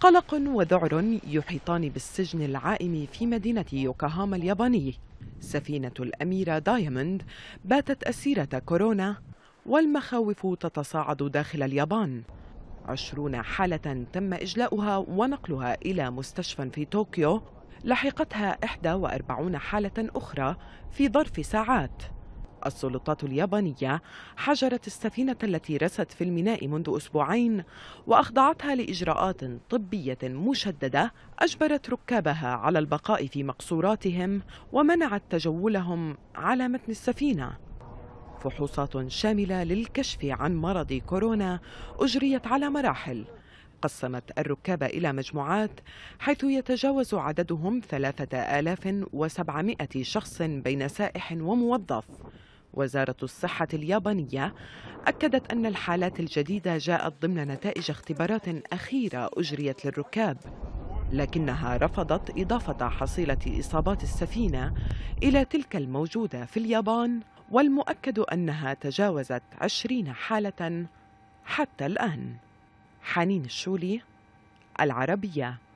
قلق وذعر يحيطان بالسجن العائم في مدينة يوكاهاما الياباني سفينة الأميرة دايموند باتت أسيرة كورونا والمخاوف تتصاعد داخل اليابان عشرون حالة تم إجلاؤها ونقلها إلى مستشفى في طوكيو لحقتها 41 حالة أخرى في ظرف ساعات السلطات اليابانية حجرت السفينة التي رست في الميناء منذ أسبوعين وأخضعتها لإجراءات طبية مشددة أجبرت ركابها على البقاء في مقصوراتهم ومنعت تجولهم على متن السفينة فحوصات شاملة للكشف عن مرض كورونا أجريت على مراحل قسمت الركاب إلى مجموعات حيث يتجاوز عددهم 3700 شخص بين سائح وموظف وزارة الصحة اليابانية أكدت أن الحالات الجديدة جاءت ضمن نتائج اختبارات أخيرة أجريت للركاب لكنها رفضت إضافة حصيلة إصابات السفينة إلى تلك الموجودة في اليابان والمؤكد أنها تجاوزت 20 حالة حتى الآن حنين الشولي العربية